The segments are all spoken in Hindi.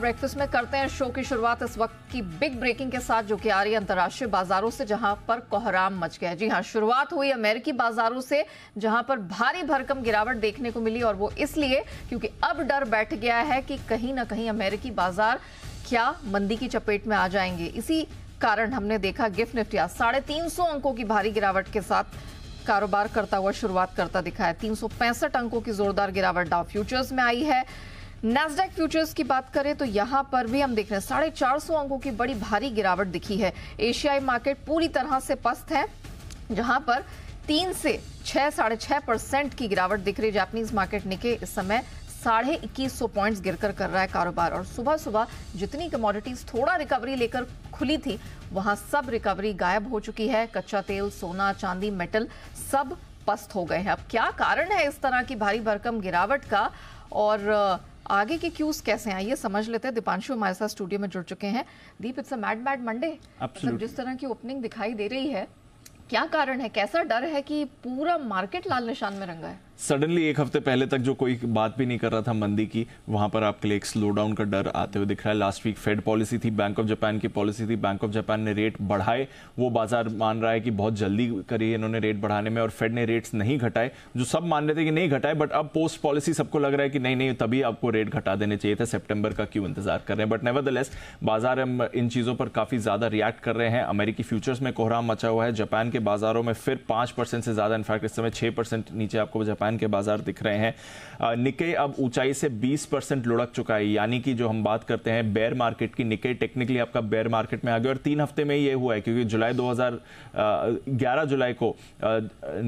ब्रेकफास्ट में करते हैं शो की शुरुआत इस वक्त की बिग ब्रेकिंग के साथ जो कि आ रही है अंतर्राष्ट्रीय बाजारों से जहां पर कोहराम मच गया जी हां शुरुआत हुई अमेरिकी बाजारों से जहां पर भारी भरकम गिरावट देखने को मिली और वो इसलिए क्योंकि अब डर बैठ गया है कि कहीं ना कहीं अमेरिकी बाजार क्या मंदी की चपेट में आ जाएंगे इसी कारण हमने देखा गिफ्ट निफ्टिया साढ़े तीन सौ अंकों की भारी गिरावट के साथ कारोबार करता हुआ शुरुआत करता दिखा है तीन अंकों की जोरदार गिरावट डाउ फ्यूचर्स में आई है नेस्डेक फ्यूचर्स की बात करें तो यहां पर भी हम देख रहे हैं साढ़े चार सौ अंकों की बड़ी भारी गिरावट दिखी है एशियाई मार्केट पूरी तरह से पस्त है जहां पर तीन से छह साढ़े छह परसेंट की गिरावट दिख रही है जापानीज मार्केट निके इस समय साढ़े इक्कीस सौ पॉइंट गिरकर कर रहा है कारोबार और सुबह सुबह जितनी कमोडिटीज थोड़ा रिकवरी लेकर खुली थी वहां सब रिकवरी गायब हो चुकी है कच्चा तेल सोना चांदी मेटल सब पस्त हो गए हैं अब क्या कारण है इस तरह की भारी भरकम गिरावट का और आगे के क्यूज कैसे हैं ये समझ लेते हैं दीपांशु हमारे साथ स्टूडियो में जुड़ चुके हैं Deep it's a mad mad Monday जिस तरह की ओपनिंग दिखाई दे रही है क्या कारण है कैसा डर है कि पूरा मार्केट लाल निशान में रंगा है सडनली एक हफ्ते पहले तक जो कोई बात भी नहीं कर रहा था मंदी की वहां पर आपके लिए एक स्लो डाउन का डर आते हुए दिख रहा है लास्ट वीक फेड पॉलिसी थी बैंक ऑफ जापान की पॉलिसी थी बैंक ऑफ जापान ने रेट बढ़ाए वो बाजार मान रहा है कि बहुत जल्दी करी है इन्होंने रेट बढ़ाने में और फेड ने रेट्स नहीं घटाए जो सब मान रहे थे कि नहीं घटाए बट अब पोस्ट पॉलिसी सबको लग रहा है कि नहीं नहीं तभी आपको रेट घटा देने चाहिए थे सेप्टेम्बर का क्यों इंतजार कर रहे हैं बट नेवर बाजार इन चीज़ों पर काफ़ी ज़्यादा रिएक्ट कर रहे हैं अमेरिकी फ्यूचर्स में कोहराम मचा हुआ है जापान के बाजारों में फिर पांच से ज़्यादा इनफैक्ट इस समय छह नीचे आपको जापान जापान के बाजार दिख रहे हैं निके अब ऊंचाई से 20 परसेंट लुढ़क चुका है यानी कि जो हम बात करते हैं बेयर मार्केट की निके टेक्निकली आपका बेयर मार्केट में आ गया और तीन हफ्ते में ये हुआ है क्योंकि जुलाई 2011 जुलाई को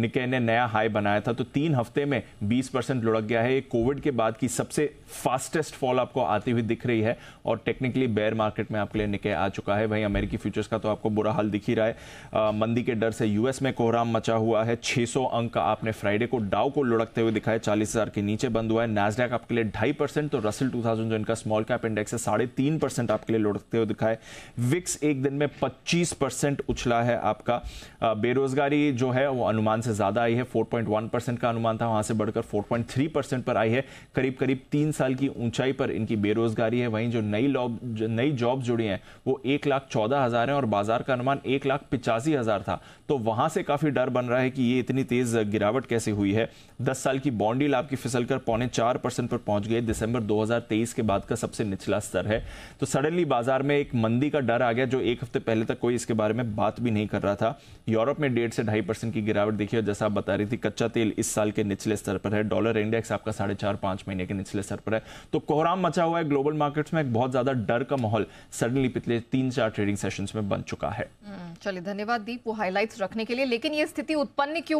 निके ने नया हाई बनाया था तो तीन हफ्ते में बीस परसेंट लुढ़क गया है ये कोविड के बाद की सबसे फास्टेस्ट फॉल आपको आती हुई दिख रही है और टेक्निकली बेयर मार्केट में आपके लिए निके आ चुका है वहीं अमेरिकी फ्यूचर्स का तो आपको बुरा हाल दिख ही रहा है मंदी के डर से यूएस में कोहराम मचा हुआ है 600 अंक आपने फ्राइडे को डाउ को लुढ़कते हुए दिखाए चालीस हजार के नीचे बंद हुआ है नैसडेक आपके लिए ढाई परसेंट तो रसल 2000 जो इनका स्मॉल कैप इंडेक्स है साढ़े तीन परसेंट आपके लिए लुढ़कते हुए दिखाए विक्स एक दिन में पच्चीस परसेंट उछला है आपका बेरोजगारी जो है वो अनुमान से ज्यादा आई है फोर का अनुमान था वहां से बढ़कर फोर पर आई है करीब करीब तीन साल की ऊंचाई पर इनकी बेरोजगारी है वहीं जो नई नई जॉब जुड़ी हैं वो एक लाख और बाजार का अनुमान एक था तो वहां से काफी डर बन रहा है कि ये इतनी तेज गिरावट कैसे हुई है दस साल की बॉन्डी लाभ आपकी फिसल कर पौने चार परसेंट पर पहुंच गई दिसंबर 2023 के बाद का सबसे निचला स्तर है तो सडनली बाजार में एक मंदी का डर आ गया जो एक हफ्ते पहले तक कोई इसके बारे में बात भी नहीं कर रहा था यूरोप में डेढ़ से ढाई परसेंट की गिरावट देखी और जैसा आप बता रही थी कच्चा तेल इस साल के निचले स्तर पर है डॉलर इंडेक्स आपका साढ़े चार पांच महीने के निचले स्तर पर है तो कोहराम मचा हुआ है ग्लोबल मार्केट्स में एक बहुत ज्यादा डर का माहौल सडनली पिछले तीन चार ट्रेडिंग सेशन में बन चुका है हम्म, चलिए धन्यवाद दीप वो हाईलाइट्स रखने के लिए लेकिन ये स्थिति उत्पन्न क्यों